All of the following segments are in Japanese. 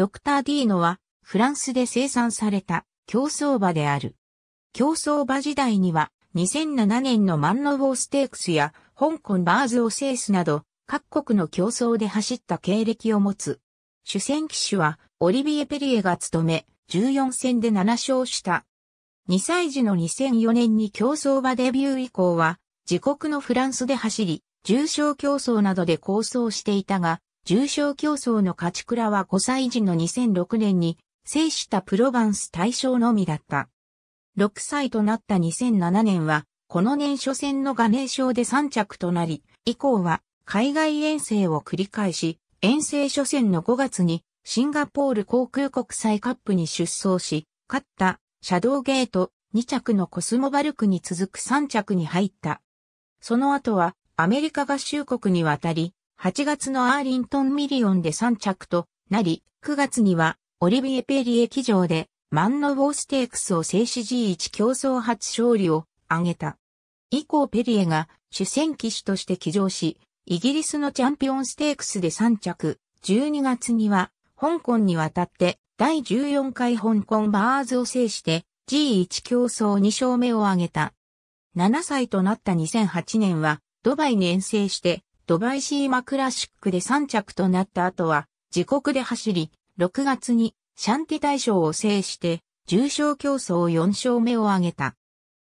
ドクター・ディーノは、フランスで生産された競走馬である。競走馬時代には、2007年のマンロウォーステークスや、香港バーズをースなど、各国の競争で走った経歴を持つ。主戦騎手は、オリビエ・ペリエが務め、14戦で7勝した。2歳児の2004年に競走馬デビュー以降は、自国のフランスで走り、重賞競争などで構想していたが、重症競争の勝倉は5歳児の2006年に制したプロバンス対象のみだった。6歳となった2007年は、この年初戦のガネー賞で3着となり、以降は海外遠征を繰り返し、遠征初戦の5月にシンガポール航空国際カップに出走し、勝ったシャドウゲート2着のコスモバルクに続く3着に入った。その後はアメリカ合衆国に渡り、8月のアーリントンミリオンで3着となり、9月にはオリビエ・ペリエ騎乗でマンノウォーステークスを制止 G1 競争初勝利を挙げた。以降ペリエが主戦騎手として騎乗し、イギリスのチャンピオンステークスで3着、12月には香港に渡って第14回香港バーズを制して G1 競争2勝目を挙げた。7歳となった2008年はドバイに遠征してドバイシーマクラシックで3着となった後は、自国で走り、6月にシャンティ大賞を制して、重賞競争4勝目を挙げた。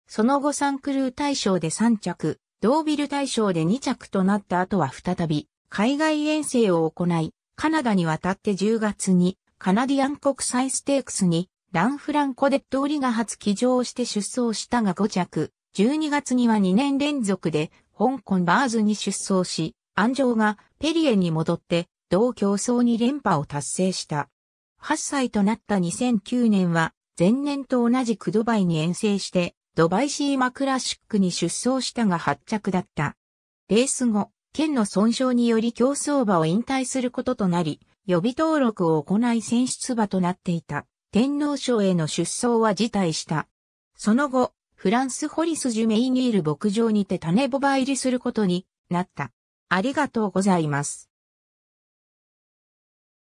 その後サンクルー大賞で3着、ドービル大賞で2着となった後は再び、海外遠征を行い、カナダに渡って10月に、カナディアン国際ステークスに、ランフランコデッドオリが初騎乗して出走したが5着、12月には2年連続で香港バーズに出走し、安城がペリエに戻って同競争に連覇を達成した。8歳となった2009年は前年と同じくドバイに遠征してドバイシーマクラシックに出走したが発着だった。レース後、県の損傷により競走馬を引退することとなり、予備登録を行い選出馬となっていた天皇賞への出走は辞退した。その後、フランスホリス・ジュメイニール牧場にて種ボバ入りすることになった。ありがとうございます。